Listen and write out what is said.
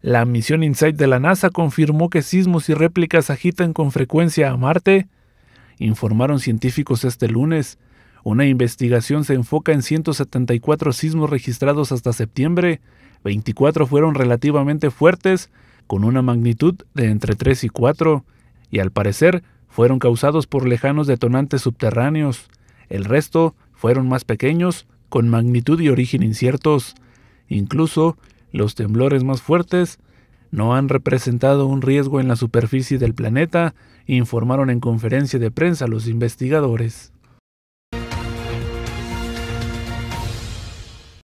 La misión InSight de la NASA confirmó que sismos y réplicas agitan con frecuencia a Marte, informaron científicos este lunes. Una investigación se enfoca en 174 sismos registrados hasta septiembre, 24 fueron relativamente fuertes, con una magnitud de entre 3 y 4, y al parecer fueron causados por lejanos detonantes subterráneos. El resto fueron más pequeños, con magnitud y origen inciertos. Incluso, los temblores más fuertes no han representado un riesgo en la superficie del planeta, informaron en conferencia de prensa los investigadores.